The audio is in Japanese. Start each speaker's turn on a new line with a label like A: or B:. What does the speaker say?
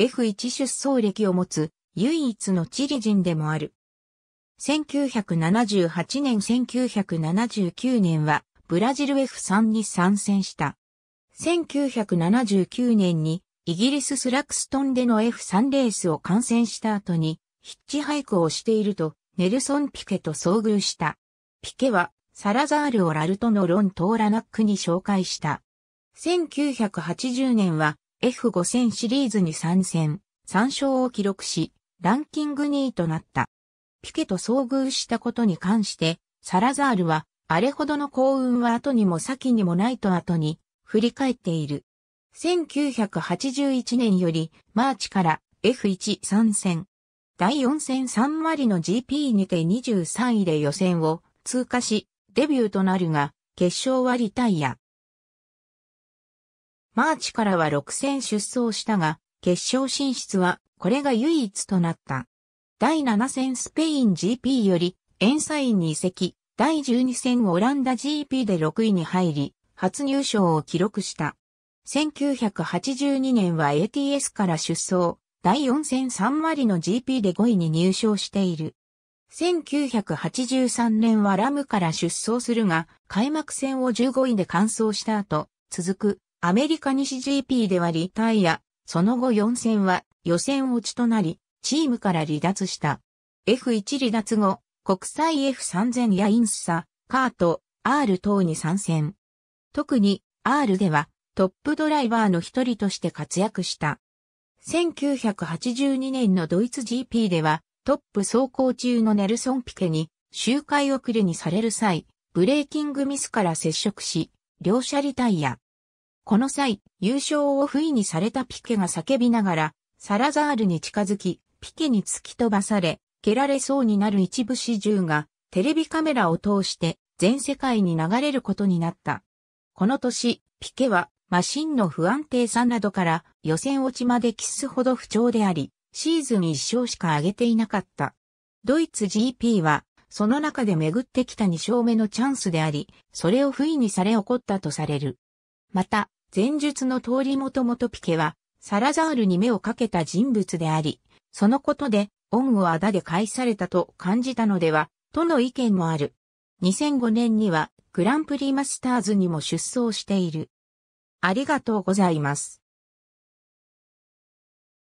A: F1 出走歴を持つ唯一のチリ人でもある。1978年1979年はブラジル F3 に参戦した。1979年にイギリススラクストンでの F3 レースを観戦した後にヒッチハイクをしているとネルソン・ピケと遭遇した。ピケはサラザールをラルトのロン・トーラナックに紹介した。1980年は F5000 シリーズに参戦、参勝を記録し、ランキング2位となった。ピケと遭遇したことに関して、サラザールは、あれほどの幸運は後にも先にもないと後に、振り返っている。1981年より、マーチから F1 参戦。第4戦3割の GP にて23位で予選を通過し、デビューとなるが、決勝はリタイア。マーチからは6戦出走したが、決勝進出はこれが唯一となった。第7戦スペイン GP より、エンサインに移籍、第12戦オランダ GP で6位に入り、初入賞を記録した。1982年は ATS から出走、第4戦3割の GP で5位に入賞している。1983年はラムから出走するが、開幕戦を15位で完走した後、続くアメリカ西 GP ではリタイア、その後4戦は予選落ちとなり、チームから離脱した。F1 離脱後、国際 F3000 やインスサ、カート、R 等に参戦。特に R ではトップドライバーの一人として活躍した。1982年のドイツ GP ではトップ走行中のネルソン・ピケに周回遅れにされる際、ブレーキングミスから接触し、両者リタイア。この際、優勝を不意にされたピケが叫びながら、サラザールに近づき、ピケに突き飛ばされ、蹴られそうになる一部始終が、テレビカメラを通して全世界に流れることになった。この年、ピケはマシンの不安定さなどから予選落ちまでキスほど不調であり、シーズン1勝しか上げていなかった。ドイツ GP は、その中で巡ってきた2勝目のチャンスであり、それを不意にされ起こったとされる。また、前述の通りもともとピケは、サラザールに目をかけた人物であり、そのことで、恩をあだで返されたと感じたのでは、との意見もある。2005年には、グランプリマスターズにも出走している。ありがとうございます。